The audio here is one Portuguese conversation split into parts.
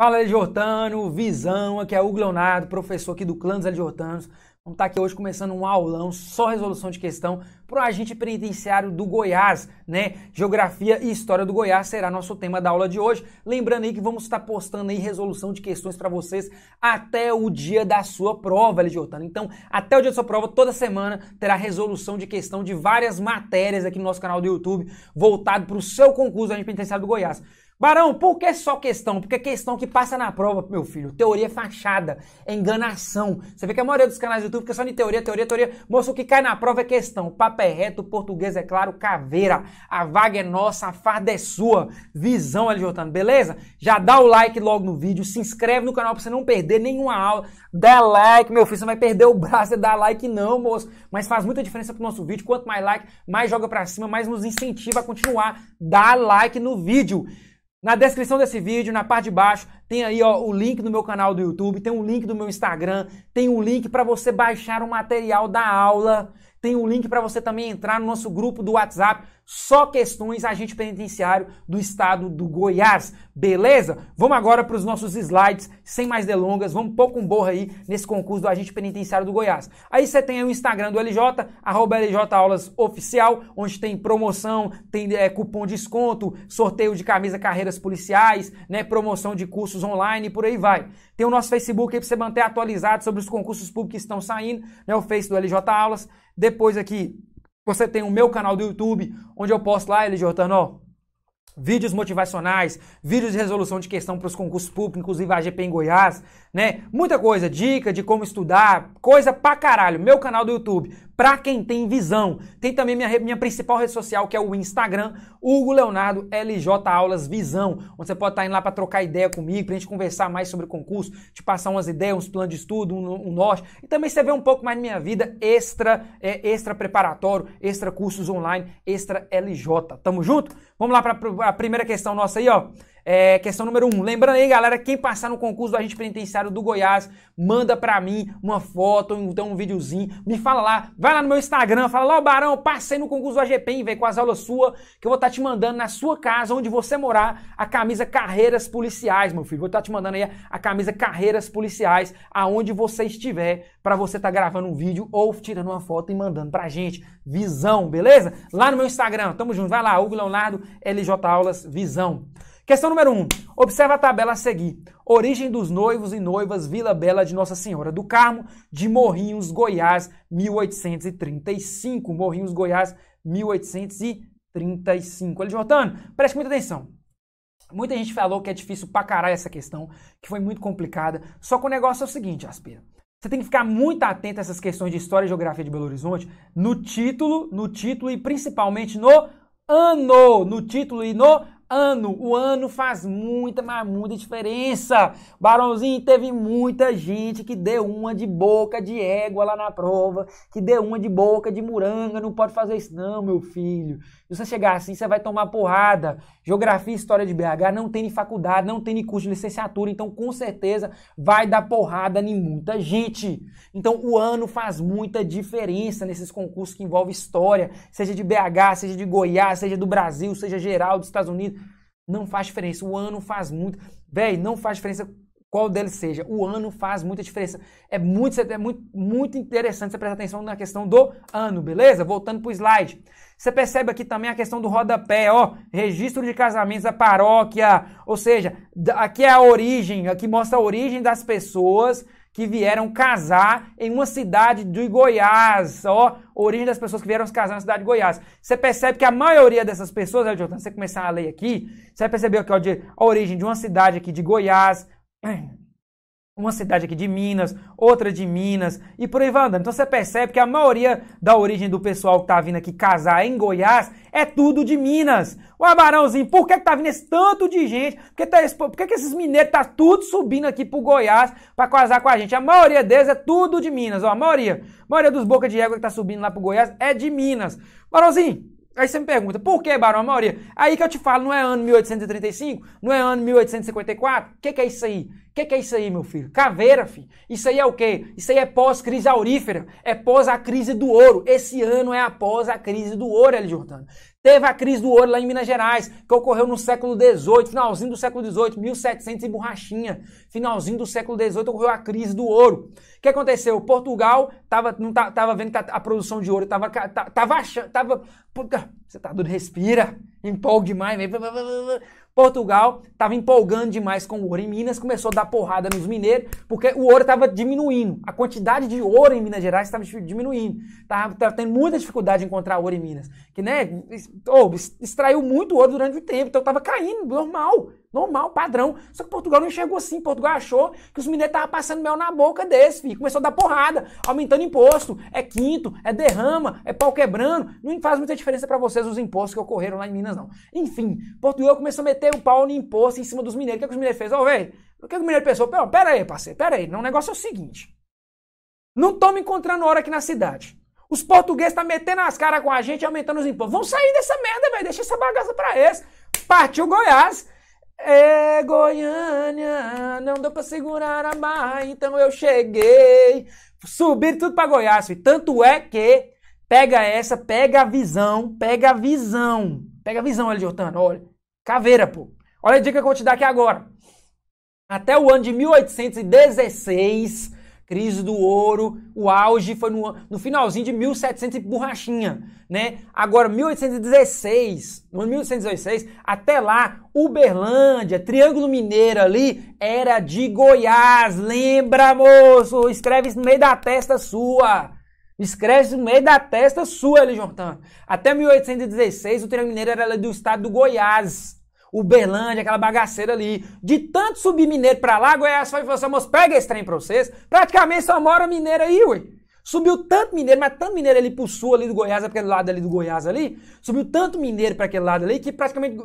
Fala, Jortano, Visão, aqui é o Leonardo, professor aqui do Clã dos Jortanos. Vamos estar tá aqui hoje começando um aulão só resolução de questão para o agente penitenciário do Goiás, né? Geografia e história do Goiás será nosso tema da aula de hoje. Lembrando aí que vamos estar tá postando aí resolução de questões para vocês até o dia da sua prova, Eligiotano. Então, até o dia da sua prova, toda semana terá resolução de questão de várias matérias aqui no nosso canal do YouTube, voltado para o seu concurso do agente penitenciário do Goiás. Barão, por que só questão? Porque é questão que passa na prova, meu filho. Teoria fachada, é enganação. Você vê que a maioria dos canais do YouTube fica só de teoria, teoria, teoria. Moço, o que cai na prova é questão. Papo é reto, português é claro, caveira. A vaga é nossa, a farda é sua. Visão, LJ, beleza? Já dá o like logo no vídeo, se inscreve no canal pra você não perder nenhuma aula. Dá like, meu filho, você não vai perder o braço, você dá like não, moço. Mas faz muita diferença pro nosso vídeo. Quanto mais like, mais joga pra cima, mais nos incentiva a continuar. Dá like no vídeo. Na descrição desse vídeo, na parte de baixo, tem aí ó, o link do meu canal do YouTube, tem um link do meu Instagram, tem um link para você baixar o material da aula, tem um link para você também entrar no nosso grupo do WhatsApp só questões agente penitenciário do estado do Goiás, beleza? Vamos agora para os nossos slides, sem mais delongas, vamos pôr com borra aí nesse concurso do agente penitenciário do Goiás. Aí você tem o Instagram do LJ, arroba LJ Aulas Oficial, onde tem promoção, tem é, cupom de desconto, sorteio de camisa carreiras policiais, né, promoção de cursos online e por aí vai. Tem o nosso Facebook aí para você manter atualizado sobre os concursos públicos que estão saindo, né, o Face do LJ Aulas. Depois aqui, você tem o meu canal do YouTube, onde eu posto lá, LJ, Jordano, vídeos motivacionais, vídeos de resolução de questão para os concursos públicos, inclusive a GP em Goiás, né? Muita coisa, dica de como estudar, coisa pra caralho. Meu canal do YouTube, pra quem tem visão. Tem também minha, minha principal rede social, que é o Instagram, Hugo Leonardo LJ Aulas Visão, onde você pode estar tá indo lá para trocar ideia comigo, pra gente conversar mais sobre o concurso, te passar umas ideias, uns planos de estudo, um, um norte. E também você vê um pouco mais da minha vida extra, é, extra preparatório, extra cursos online, extra LJ. Tamo junto? Vamos lá para a primeira questão nossa aí, ó. É, questão número um. Lembrando aí, galera, quem passar no concurso do agente penitenciário do Goiás, manda pra mim uma foto ou então um videozinho. Me fala lá, vai lá no meu Instagram, fala lá, oh, Barão, passei no concurso do AGPEM, vem com as aulas sua, que eu vou estar tá te mandando na sua casa, onde você morar, a camisa Carreiras Policiais, meu filho. Vou estar tá te mandando aí a camisa Carreiras Policiais, aonde você estiver, para você estar tá gravando um vídeo ou tirando uma foto e mandando pra gente. Visão, beleza? Lá no meu Instagram, tamo junto. Vai lá, Hugo Leonardo, LJ Aulas Visão. Questão número 1. Um, observa a tabela a seguir. Origem dos noivos e noivas Vila Bela de Nossa Senhora do Carmo, de Morrinhos, Goiás, 1835. Morrinhos, Goiás, 1835. Olha, Jotano, preste muita atenção. Muita gente falou que é difícil pra caralho essa questão, que foi muito complicada. Só que o negócio é o seguinte, Aspira. Você tem que ficar muito atento a essas questões de história e geografia de Belo Horizonte no título, no título e principalmente no ano, no título e no ano. O ano faz muita, mas muita diferença. Barãozinho, teve muita gente que deu uma de boca de égua lá na prova, que deu uma de boca de muranga. Não pode fazer isso, não, meu filho. Se você chegar assim, você vai tomar porrada. Geografia e História de BH não tem nem faculdade, não tem nem curso de licenciatura, então com certeza vai dar porrada em muita gente. Então o ano faz muita diferença nesses concursos que envolvem história, seja de BH, seja de Goiás, seja do Brasil, seja geral dos Estados Unidos. Não faz diferença. O ano faz muito. Véi, não faz diferença qual deles seja, o ano faz muita diferença. É muito, é muito, muito interessante você prestar atenção na questão do ano, beleza? Voltando para o slide. Você percebe aqui também a questão do rodapé, ó, registro de casamentos da paróquia, ou seja, aqui é a origem, aqui mostra a origem das pessoas que vieram casar em uma cidade de Goiás, ó, origem das pessoas que vieram se casar na cidade de Goiás. Você percebe que a maioria dessas pessoas, Elton, você começar a ler aqui, você vai perceber aqui, ó, de, a origem de uma cidade aqui de Goiás, uma cidade aqui de Minas, outra de Minas e por aí vai andando. Então você percebe que a maioria da origem do pessoal que tá vindo aqui casar em Goiás é tudo de Minas. O Amarãozinho, por que, que tá vindo esse tanto de gente? Por que, tá, por que, que esses mineiros tá tudo subindo aqui pro Goiás para casar com a gente? A maioria deles é tudo de Minas, ó, a maioria. A maioria dos boca de égua que tá subindo lá pro Goiás é de Minas. Amarãozinho, Aí você me pergunta, por que, Barão, a Aí que eu te falo, não é ano 1835? Não é ano 1854? O que, que é isso aí? que, que é isso aí, meu filho? Caveira, filho. Isso aí é o quê? Isso aí é pós-crise aurífera, é pós a crise do ouro. Esse ano é após a crise do ouro, ali, Jordano. Teve a crise do ouro lá em Minas Gerais, que ocorreu no século XVIII, finalzinho do século XVIII, 1700 e borrachinha. Finalzinho do século XVIII ocorreu a crise do ouro. O que aconteceu? Portugal tava, não tá, tava vendo que a, a, produção de ouro tava, tava achando, tava... Você tá doido, respira, empolga demais, vem. Portugal estava empolgando demais com o ouro em Minas, começou a dar porrada nos mineiros, porque o ouro estava diminuindo. A quantidade de ouro em Minas Gerais estava diminuindo. Estava tendo muita dificuldade de encontrar ouro em Minas. Que, né, oh, extraiu muito ouro durante o tempo, então estava caindo, normal. Normal, padrão. Só que Portugal não enxergou assim. Portugal achou que os mineiros estavam passando mel na boca desse, filho. Começou a dar porrada, aumentando imposto. É quinto, é derrama, é pau quebrando. Não faz muita diferença para vocês os impostos que ocorreram lá em Minas, não. Enfim, Portugal começou a meter o pau no imposto em cima dos mineiros. O que, é que os mineiros fez? Ó, oh, velho, o que, é que o mineiro pensou? Pera aí, parceiro, pera aí. Não, o negócio é o seguinte. Não estão me encontrando hora aqui na cidade. Os portugueses estão tá metendo as caras com a gente, aumentando os impostos. Vão sair dessa merda, velho. Deixa essa bagaça para eles. Partiu Goiás. É Goiânia, não deu pra segurar a barra, então eu cheguei. Subir tudo pra Goiás, e tanto é que pega essa, pega a visão, pega a visão. Pega a visão, olha Jordano, olha. Caveira, pô. Olha a dica que eu vou te dar aqui agora. Até o ano de 1816, Crise do ouro, o auge foi no, no finalzinho de 1700 e borrachinha, né? Agora, 1816, no ano 1816, até lá, Uberlândia, Triângulo Mineiro ali, era de Goiás, lembra, moço? Escreve no meio da testa sua. Escreve no meio da testa sua, Eli Jordan. Até 1816, o Triângulo Mineiro era do estado do Goiás. Uberlândia, aquela bagaceira ali. De tanto subir mineiro pra lá, Goiás foi e falou assim, moço, pega esse trem pra vocês. Praticamente só mora mineiro aí, ué. Subiu tanto mineiro, mas tanto mineiro ali pro sul ali do Goiás, aquele lado ali do Goiás ali, subiu tanto mineiro para aquele lado ali que praticamente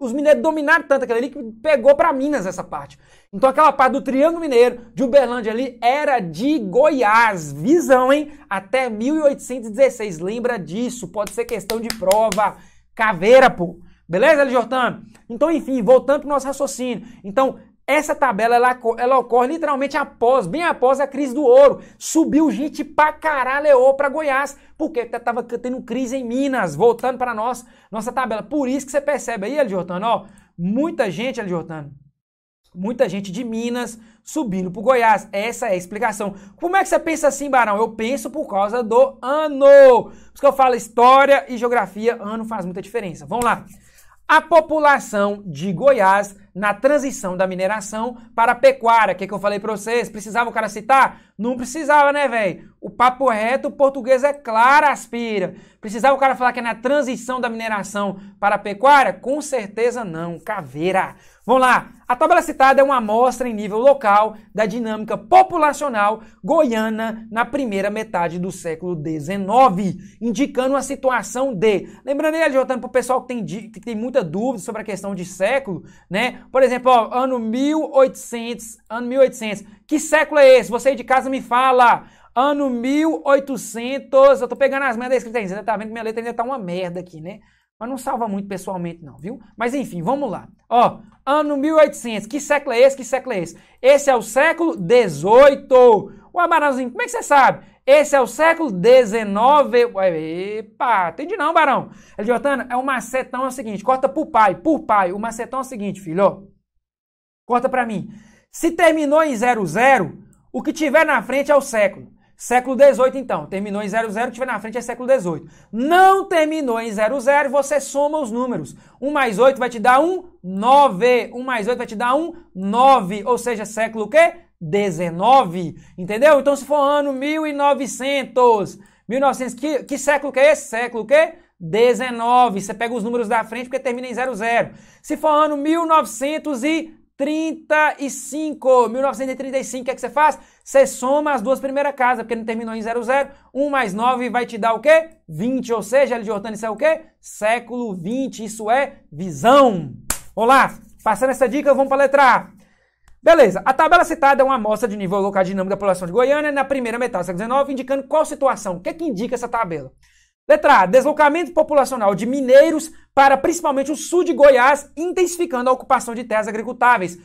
os mineiros dominaram tanto aquele ali que pegou para Minas essa parte. Então aquela parte do Triângulo Mineiro, de Uberlândia ali, era de Goiás. Visão, hein? Até 1816. Lembra disso? Pode ser questão de prova. Caveira, pô. Beleza, Jordan? Então, enfim, voltando para o nosso raciocínio. Então, essa tabela ela, ela, ocorre literalmente após, bem após a crise do ouro. Subiu gente pra caralho pra Goiás, porque tá, tava tendo crise em Minas, voltando para nós, nossa tabela. Por isso que você percebe aí, Jordan, ó, muita gente, Jordan, muita gente de Minas subindo pro Goiás. Essa é a explicação. Como é que você pensa assim, Barão? Eu penso por causa do ano. Por isso que eu falo história e geografia, ano faz muita diferença. Vamos lá a população de Goiás na transição da mineração para a pecuária. O que, é que eu falei para vocês? Precisava o cara citar? Não precisava, né, velho? O papo é reto, o português é claro, aspira. Precisava o cara falar que é na transição da mineração para a pecuária? Com certeza não, caveira. Vamos lá! A tabela citada é uma amostra em nível local da dinâmica populacional goiana na primeira metade do século XIX, indicando a situação de. Lembrando aí, Jotando, para o pessoal que tem, que tem muita dúvida sobre a questão de século, né? Por exemplo, ó, ano 1800, ano 1800. Que século é esse? Você aí de casa me fala! Ano 1800. Eu tô pegando as merdas escritas ainda, tá vendo que minha letra ainda tá uma merda aqui, né? Mas não salva muito pessoalmente, não, viu? Mas enfim, vamos lá. Ó, ano 1800. Que século é esse? Que século é esse? Esse é o século 18. O Amarãozinho, como é que você sabe? Esse é o século 19. Epa, entendi não, Barão. Ele Jotana, é o um macetão é o seguinte, corta pro pai, por pai. O macetão é o seguinte, filho, ó. Corta pra mim. Se terminou em 00, o que tiver na frente é o século. Século XVIII, então. Terminou em 00, que tiver na frente é século XVIII. Não terminou em 00, você soma os números. 1 mais 8 vai te dar um 9. 1 mais 8 vai te dar um 9. Ou seja, século o quê? 19. Entendeu? Então, se for ano 1900, 1900, que, que século que é esse? Século quê 19. Você pega os números da frente porque termina em 00. Se for ano 1900 e 35. 1935, o que, é que você faz? Você soma as duas primeiras casas, porque não terminou em 00. 1 mais 9 vai te dar o quê? 20. Ou seja, L de isso é o quê? Século 20. Isso é visão. Olá, passando essa dica, vamos para a letra A. Beleza, a tabela citada é uma amostra de nível local dinâmico da população de Goiânia na primeira metade do século XIX, indicando qual situação. O que é que indica essa tabela? Letra A, deslocamento populacional de mineiros para principalmente o sul de Goiás, intensificando a ocupação de terras agricultáveis.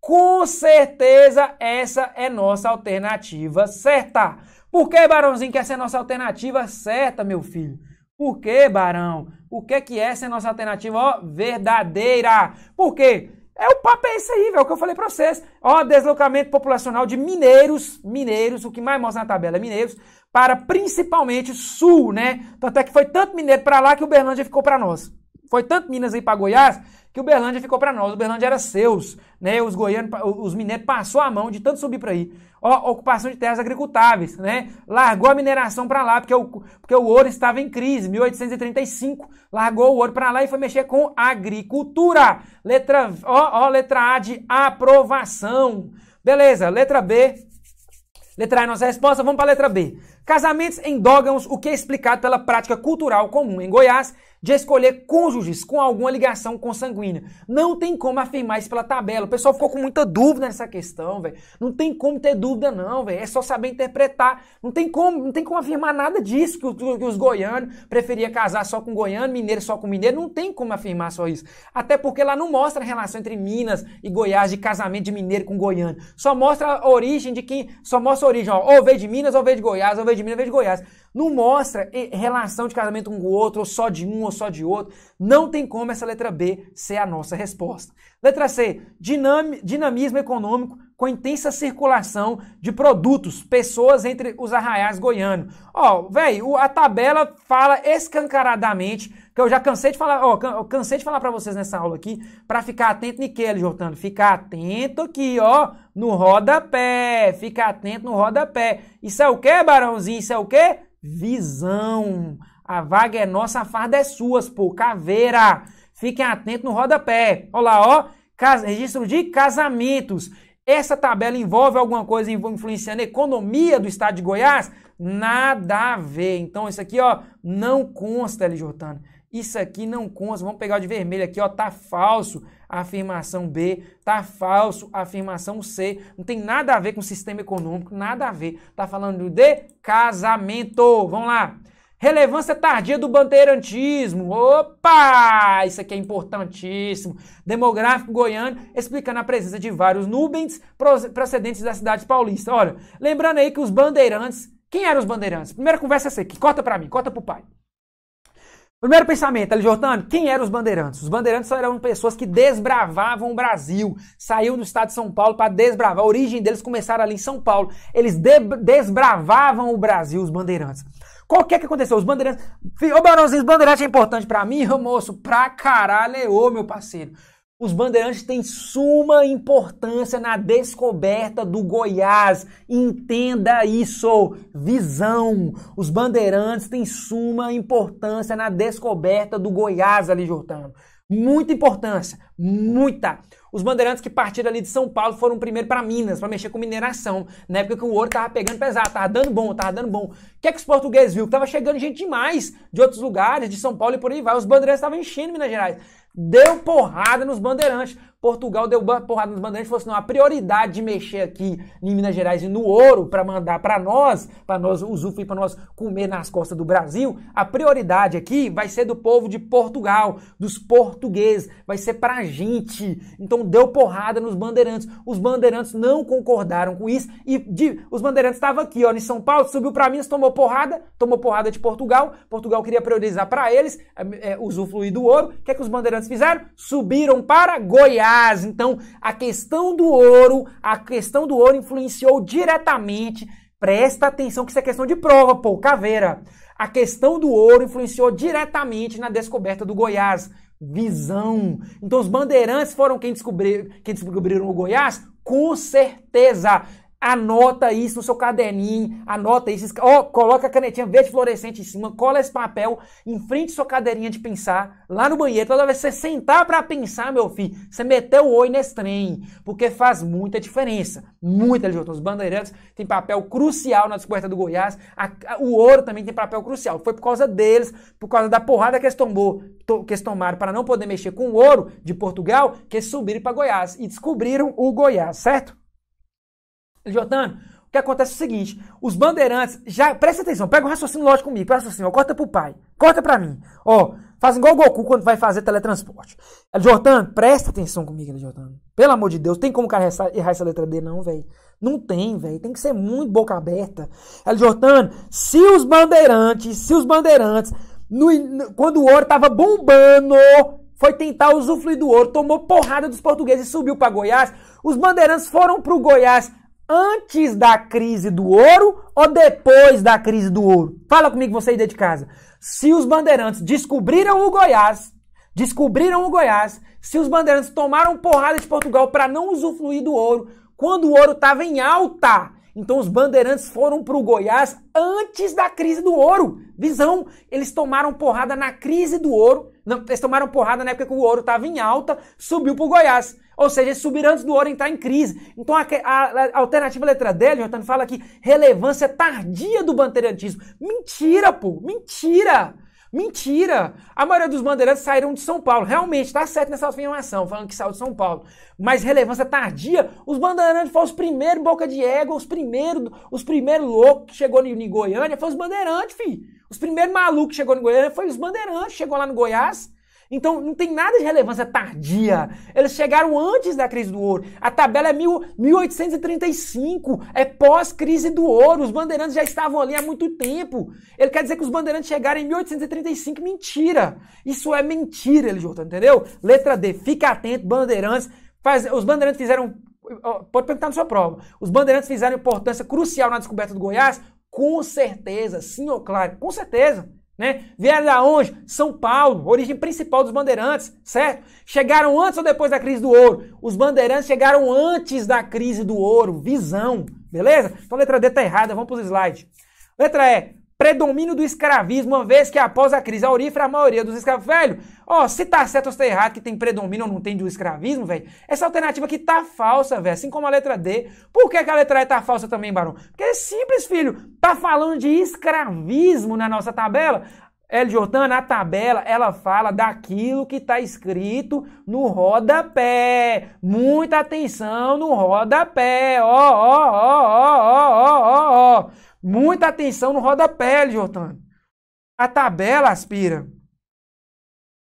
Com certeza essa é nossa alternativa certa. Por que, Barãozinho, que essa é nossa alternativa certa, meu filho? Por que, Barão? Por que, é que essa é nossa alternativa ó, verdadeira? Por quê? É o papo é esse aí, velho, o que eu falei pra vocês. Ó, deslocamento populacional de mineiros, mineiros, o que mais mostra na tabela é mineiros, para principalmente sul, né? Então, até que foi tanto mineiro para lá que o Berlândia ficou para nós foi tanto Minas aí para Goiás que o Berlândia ficou para nós. O Berlândia era seus, né? Os goianos, os mineiros passou a mão de tanto subir para aí. Ó, ocupação de terras agricultáveis, né? Largou a mineração para lá porque o, porque o ouro estava em crise, 1835. Largou o ouro para lá e foi mexer com agricultura. Letra, ó, ó, letra A de aprovação. Beleza, letra B, Letra A é nossa resposta, vamos para a letra B. Casamentos endógamos, o que é explicado pela prática cultural comum em Goiás de escolher cônjuges com alguma ligação consanguínea. Não tem como afirmar isso pela tabela. O pessoal ficou com muita dúvida nessa questão, velho. Não tem como ter dúvida, não, velho. É só saber interpretar. Não tem como, não tem como afirmar nada disso que, que, que os goianos preferiam casar só com goiano, mineiro só com mineiro. Não tem como afirmar só isso. Até porque lá não mostra a relação entre Minas e Goiás de casamento de mineiro com goiano. Só mostra a origem de quem, só mostra a origem, ó, ou veio de Minas, ou veio de Goiás, ou veio de Minas, ou veio de Goiás. Não mostra relação de casamento um com o outro, ou só de um ou só de outro. Não tem como essa letra B ser a nossa resposta. Letra C, dinam, dinamismo econômico com intensa circulação de produtos, pessoas entre os arraiais goianos. Ó, oh, velho, a tabela fala escancaradamente, que eu já cansei de falar, ó, oh, cansei de falar para vocês nessa aula aqui, para ficar atento niquele, Jortano, ficar atento aqui, ó, no rodapé, ficar atento no rodapé. Isso é o quê, barãozinho? Isso é o quê? Visão. A vaga é nossa, a farda é suas, pô. Caveira. Fiquem atentos no rodapé. Olha lá, ó. Cas... Registro de casamentos. Essa tabela envolve alguma coisa influenciando a economia do estado de Goiás? Nada a ver. Então, isso aqui, ó, não consta, Eli Isso aqui não consta. Vamos pegar o de vermelho aqui, ó, tá falso afirmação B, tá falso a afirmação C, não tem nada a ver com o sistema econômico, nada a ver. Tá falando de casamento. Vamos lá. Relevância tardia do bandeirantismo. Opa! Isso aqui é importantíssimo. Demográfico goiano, explicando a presença de vários nubens procedentes da cidade paulista. Olha, lembrando aí que os bandeirantes. Quem eram os bandeirantes? Primeira conversa é essa aqui. Corta para mim, corta pro pai. Primeiro pensamento, ali Jordano, quem eram os bandeirantes? Os bandeirantes eram pessoas que desbravavam o Brasil, Saíram do estado de São Paulo para desbravar. A origem deles começaram ali em São Paulo. Eles de desbravavam o Brasil, os bandeirantes. Qual que é que aconteceu? Os bandeirantes. Ô, Barãozinho, os bandeirantes é importante para mim, ô moço, pra caralho, é ô, meu parceiro. Os bandeirantes têm suma importância na descoberta do Goiás. Entenda isso, visão. Os bandeirantes têm suma importância na descoberta do Goiás ali, Jordano. Muita importância, muita. Os bandeirantes que partiram ali de São Paulo foram primeiro para Minas, para mexer com mineração, na né? época que o ouro tava pegando pesado, tava dando bom, tava dando bom. O que é que os portugueses viu? Que tava chegando gente demais de outros lugares, de São Paulo e por aí vai. Os bandeirantes estavam enchendo Minas Gerais deu porrada nos bandeirantes. Portugal deu porrada nos bandeirantes e falou assim: não, a prioridade de mexer aqui em Minas Gerais e no ouro para mandar para nós, para nós usufruir, para nós comer nas costas do Brasil, a prioridade aqui vai ser do povo de Portugal, dos portugueses, vai ser para a gente. Então deu porrada nos bandeirantes. Os bandeirantes não concordaram com isso e de, os bandeirantes estavam aqui, ó, em São Paulo, subiu para Minas, tomou porrada, tomou porrada de Portugal. Portugal queria priorizar para eles é, usufruir do ouro. O que é que os bandeirantes fizeram? Subiram para Goiás. Então, a questão do ouro, a questão do ouro influenciou diretamente. Presta atenção que isso é questão de prova, pô, caveira. A questão do ouro influenciou diretamente na descoberta do Goiás. Visão. Então, os bandeirantes foram quem, descobri quem descobriram o Goiás? Com certeza. Anota isso no seu caderninho, anota isso, ó, coloca a canetinha verde fluorescente em cima, cola esse papel, em à sua cadeirinha de pensar, lá no banheiro, toda vez que você sentar para pensar, meu filho, você meteu o oi nesse trem, porque faz muita diferença, muita diferença. Os bandeirantes têm papel crucial na descoberta do Goiás, a, a, o ouro também tem papel crucial, foi por causa deles, por causa da porrada que eles, tombou, to, que eles tomaram para não poder mexer com o ouro de Portugal, que eles subiram para Goiás e descobriram o Goiás, certo? Jordano, o que acontece é o seguinte: os bandeirantes já. Presta atenção, pega um raciocínio lógico comigo, presta assim, ó, corta pro pai, corta pra mim. Ó, faz igual o Goku quando vai fazer teletransporte. Jordano, presta atenção comigo, Jordano. Pelo amor de Deus, tem como o cara errar essa letra D, não, velho. Não tem, velho. Tem que ser muito boca aberta. El Jordano, se os bandeirantes, se os bandeirantes, no, no, quando o ouro tava bombando, foi tentar usufruir do ouro, tomou porrada dos portugueses e subiu para Goiás. Os bandeirantes foram pro Goiás antes da crise do ouro ou depois da crise do ouro? Fala comigo você dentro de casa. Se os bandeirantes descobriram o Goiás, descobriram o Goiás, se os bandeirantes tomaram porrada de Portugal para não usufruir do ouro, quando o ouro estava em alta, então os bandeirantes foram para o Goiás antes da crise do ouro. Visão, eles tomaram porrada na crise do ouro. Não, eles tomaram porrada na época que o ouro estava em alta, subiu para o Goiás. Ou seja, eles subiram antes do ouro entrar em crise. Então a, a, a alternativa letra D, Jonathan, fala que relevância tardia do bandeirantismo. Mentira, pô, mentira! Mentira! A maioria dos bandeirantes saíram de São Paulo. Realmente, está certo nessa afirmação, falando que saiu de São Paulo. Mas relevância tardia, os bandeirantes foram os primeiros boca de égua, os primeiros, os primeiros loucos que chegou em Goiânia, foram os bandeirantes, filho. Os primeiros malucos que chegou em Goiânia, foram os bandeirantes, chegou lá no Goiás. Então não tem nada de relevância é tardia. Eles chegaram antes da crise do ouro. A tabela é mil, 1835, é pós-crise do ouro. Os bandeirantes já estavam ali há muito tempo. Ele quer dizer que os bandeirantes chegaram em 1835. Mentira! Isso é mentira, ele Jordano, entendeu? Letra D, fica atento, bandeirantes. Faz, os bandeirantes fizeram. Pode perguntar na sua prova. Os bandeirantes fizeram importância crucial na descoberta do Goiás? Com certeza, sim ou claro, com certeza. Né? Vieram da onde? São Paulo, origem principal dos bandeirantes, certo? Chegaram antes ou depois da crise do ouro? Os bandeirantes chegaram antes da crise do ouro, visão, beleza? Então a letra D tá errada, vamos para os slides. Letra E, predomínio do escravismo, uma vez que após a crise aurífera, a maioria dos escravos. Velho, ó, se tá certo ou se tá errado que tem predomínio ou não tem de um escravismo, velho, essa alternativa aqui tá falsa, velho. Assim como a letra D. Por que, que a letra E tá falsa também, Barão? Porque é simples, filho. Tá falando de escravismo na nossa tabela. El Jordana, a tabela, ela fala daquilo que está escrito no rodapé. Muita atenção no rodapé. Ó, ó, ó, ó, ó, ó, ó. Muita atenção no rodapé, Jotano. A tabela aspira.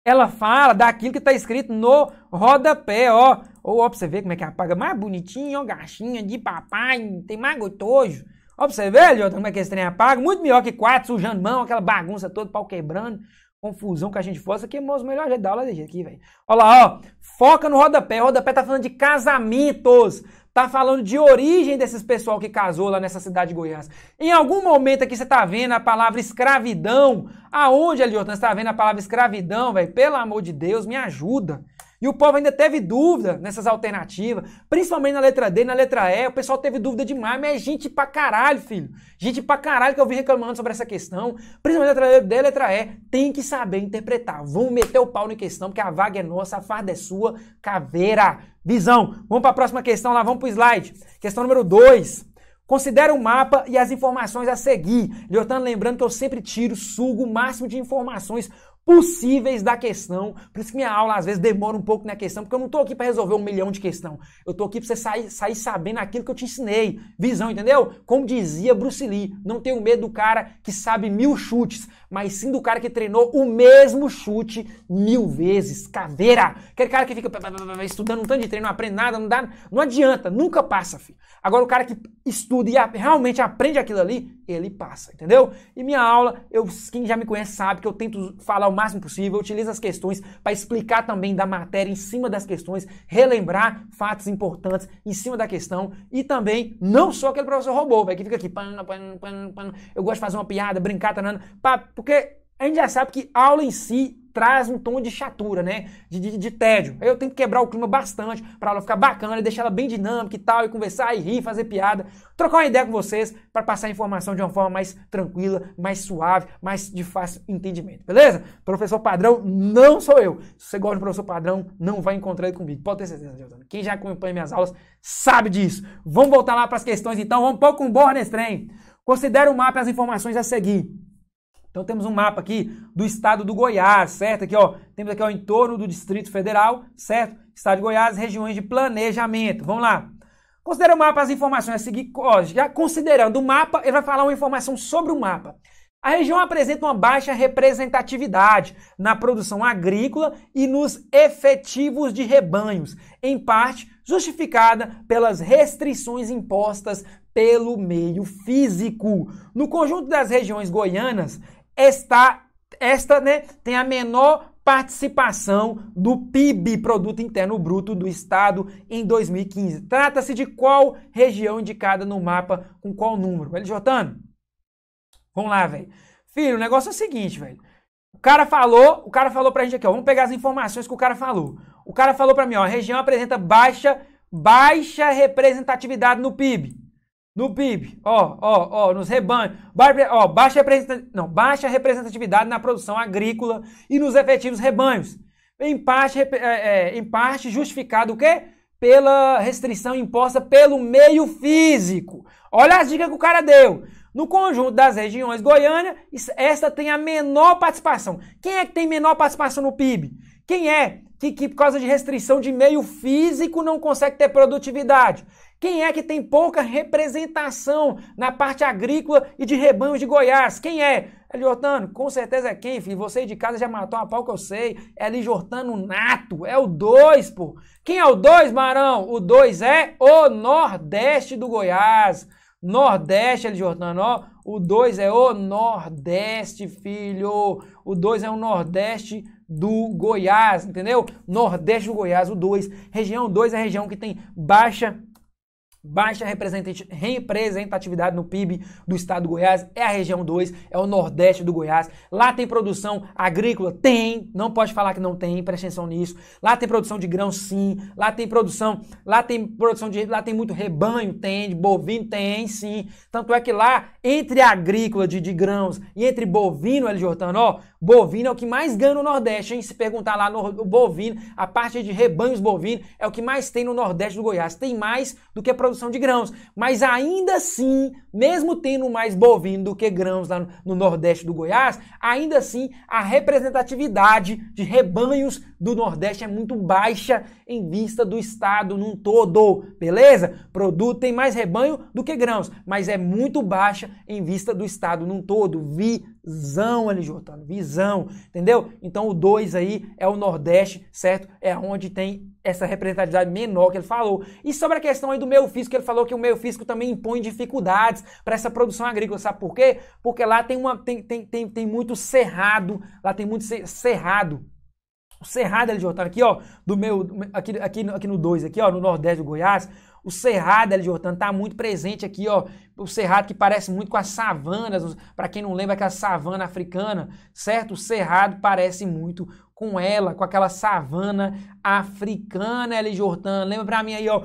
Ela fala daquilo que está escrito no rodapé, ó. Ou, ó, pra você ver como é que apaga mais bonitinho, ó, gaxinha de papai, tem mais gotojo. Ó, pra você ver, Jotano, como é que esse trem apaga. Muito melhor que quatro, sujando mão, aquela bagunça toda, pau quebrando confusão que a gente força, queimou os melhores da aula é desse jeito aqui, velho. Olha lá, ó. Foca no rodapé. O rodapé tá falando de casamentos. Tá falando de origem desses pessoal que casou lá nessa cidade de Goiás. Em algum momento aqui você tá vendo a palavra escravidão. Aonde, Eliotão, você tá vendo a palavra escravidão, velho? Pelo amor de Deus, me ajuda. E o povo ainda teve dúvida nessas alternativas, principalmente na letra D, na letra E. O pessoal teve dúvida demais, mas é gente pra caralho, filho. Gente pra caralho que eu vim reclamando sobre essa questão, principalmente na letra D, letra E. Tem que saber interpretar. Vamos meter o pau na questão, porque a vaga é nossa, a farda é sua, caveira. Visão. Vamos para a próxima questão lá, vamos pro slide. Questão número 2. Considere o mapa e as informações a seguir. Leotano, lembrando que eu sempre tiro, sugo o máximo de informações possíveis da questão. Por isso que minha aula às vezes demora um pouco na questão, porque eu não estou aqui para resolver um milhão de questão. Eu estou aqui para você sair, sair sabendo aquilo que eu te ensinei. Visão, entendeu? Como dizia Bruce Lee, não tenho medo do cara que sabe mil chutes mas sim do cara que treinou o mesmo chute mil vezes. Caveira! Aquele cara que fica estudando um tanto de treino, não aprende nada, não dá. Não adianta, nunca passa, filho. Agora o cara que estuda e realmente aprende aquilo ali, ele passa, entendeu? E minha aula, eu, quem já me conhece sabe que eu tento falar o máximo possível, utilizo as questões para explicar também da matéria em cima das questões, relembrar fatos importantes em cima da questão e também não só aquele professor robô, que fica aqui pan, pan, pan, pan. Eu gosto de fazer uma piada, brincar, tanana, pá, porque a gente já sabe que aula em si traz um tom de chatura, né? De, de, de tédio. Eu tenho que quebrar o clima bastante para aula ficar bacana e deixar ela bem dinâmica e tal, e conversar e rir, fazer piada, trocar uma ideia com vocês para passar a informação de uma forma mais tranquila, mais suave, mais de fácil entendimento, beleza? Professor padrão não sou eu. Se você gosta de professor padrão, não vai encontrar ele comigo. Pode ter certeza, Quem já acompanha minhas aulas sabe disso. Vamos voltar lá para as questões então, vamos pouco com borra nesse trem. Considere o mapa e as informações a seguir. Então temos um mapa aqui do estado do Goiás, certo? Aqui, ó, temos aqui ó, entorno do Distrito Federal, certo? Estado de Goiás, regiões de planejamento. Vamos lá. Considera o mapa as informações a seguir, ó, já considerando o mapa, ele vai falar uma informação sobre o mapa. A região apresenta uma baixa representatividade na produção agrícola e nos efetivos de rebanhos, em parte justificada pelas restrições impostas pelo meio físico. No conjunto das regiões goianas, está esta, né, tem a menor participação do PIB, Produto Interno Bruto do Estado, em 2015. Trata-se de qual região indicada no mapa, com qual número? Velho Jotano, vamos lá, velho. Filho, o negócio é o seguinte, velho. O cara falou, o cara falou pra gente aqui, ó, vamos pegar as informações que o cara falou. O cara falou pra mim, ó, a região apresenta baixa, baixa representatividade no PIB no PIB, ó, ó, ó, nos rebanhos, ó, baixa, não, baixa representatividade na produção agrícola e nos efetivos rebanhos. Em parte, é, é, em parte justificado o quê? Pela restrição imposta pelo meio físico. Olha as dicas que o cara deu. No conjunto das regiões Goiânia, esta tem a menor participação. Quem é que tem menor participação no PIB? Quem é que, que por causa de restrição de meio físico não consegue ter produtividade? Quem é que tem pouca representação na parte agrícola e de rebanhos de Goiás? Quem é? Eliortano, com certeza é quem, filho? Você de casa já matou uma pau que eu sei. É Eliortano Nato, é o 2, pô. Quem é o 2, Marão? O 2 é o Nordeste do Goiás. Nordeste, Eliortano, ó. O 2 é o Nordeste, filho. O 2 é o Nordeste do Goiás, entendeu? Nordeste do Goiás, o 2. Região 2 é a região que tem baixa baixa representatividade no PIB do estado do Goiás, é a região 2, é o nordeste do Goiás. Lá tem produção agrícola? Tem, não pode falar que não tem, presta atenção nisso. Lá tem produção de grão, sim. Lá tem produção, lá tem produção de, lá tem muito rebanho, tem, de bovino, tem, sim. Tanto é que lá, entre agrícola de, de grãos e entre bovino, El Jordano, ó, bovino é o que mais ganha no nordeste, hein? Se perguntar lá no bovino, a parte de rebanhos bovino é o que mais tem no nordeste do Goiás. Tem mais do que produção produção de grãos. Mas ainda assim, mesmo tendo mais bovino do que grãos lá no Nordeste do Goiás, ainda assim a representatividade de rebanhos do Nordeste é muito baixa em vista do estado num todo, beleza? Produto tem mais rebanho do que grãos, mas é muito baixa em vista do estado num todo. Visão, LJ, visão, entendeu? Então o 2 aí é o Nordeste, certo? É onde tem essa representatividade menor que ele falou. E sobre a questão aí do meio físico, ele falou que o meio físico também impõe dificuldades para essa produção agrícola. Sabe por quê? Porque lá tem, uma, tem, tem, tem, tem muito cerrado, lá tem muito cerrado. O cerrado ali de tá aqui ó, do meu, aqui, aqui, aqui no 2, aqui ó, no Nordeste do Goiás, o cerrado ali de tá muito presente aqui ó, o cerrado que parece muito com as savanas, para quem não lembra aquela é savana africana, certo? O cerrado parece muito com ela, com aquela savana africana, Eli Jordan. Lembra pra mim aí, ó,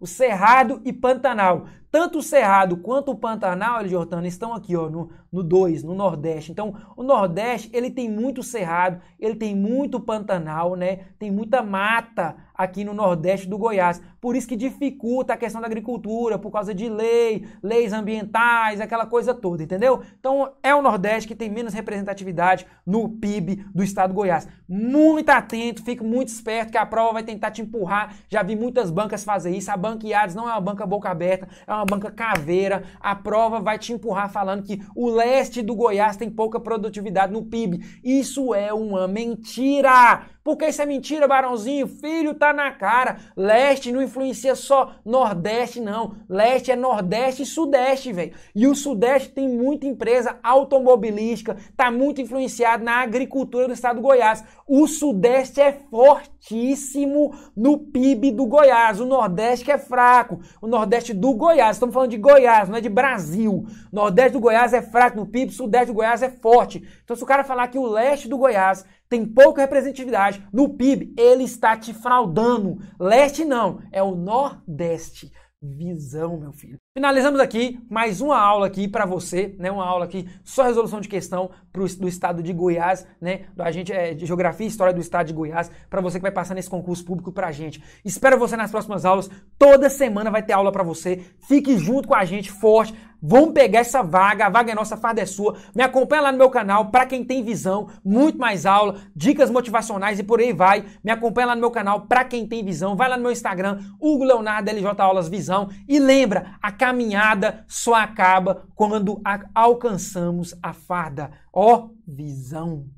o Cerrado e Pantanal. Tanto o Cerrado quanto o Pantanal, El Jordano, estão aqui ó, no 2, no, dois, no Nordeste. Então, o Nordeste ele tem muito Cerrado, ele tem muito Pantanal, né? Tem muita mata aqui no Nordeste do Goiás. Por isso que dificulta a questão da agricultura, por causa de lei, leis ambientais, aquela coisa toda, entendeu? Então, é o Nordeste que tem menos representatividade no PIB do estado do Goiás. Muito atento, fique muito esperto que a prova vai tentar te empurrar. Já vi muitas bancas fazer isso. A Banqueados não é uma banca boca aberta, é uma uma banca caveira, a prova vai te empurrar falando que o leste do Goiás tem pouca produtividade no PIB. Isso é uma mentira! Porque isso é mentira, Barãozinho. Filho, tá na cara. Leste não influencia só Nordeste, não. Leste é Nordeste e Sudeste, velho. E o Sudeste tem muita empresa automobilística, tá muito influenciado na agricultura do estado do Goiás. O Sudeste é fortíssimo no PIB do Goiás. O Nordeste é fraco. O Nordeste do Goiás, estamos falando de Goiás, não é de Brasil. O Nordeste do Goiás é fraco no PIB, o Sudeste do Goiás é forte. Então, se o cara falar que o leste do Goiás tem pouca representatividade no PIB, ele está te fraudando. Leste não, é o Nordeste. Visão, meu filho. Finalizamos aqui mais uma aula aqui para você, né? Uma aula aqui só resolução de questão pro, do estado de Goiás, né? Do agente é, eh, de geografia e história do estado de Goiás para você que vai passar nesse concurso público pra gente. Espero você nas próximas aulas. Toda semana vai ter aula para você. Fique junto com a gente, forte. Vamos pegar essa vaga, a vaga é nossa, a farda é sua. Me acompanha lá no meu canal, para quem tem visão, muito mais aula, dicas motivacionais e por aí vai. Me acompanha lá no meu canal, para quem tem visão, vai lá no meu Instagram, Hugo Leonardo LJ Aulas Visão. E lembra, a caminhada só acaba quando alcançamos a farda. Ó, oh, visão!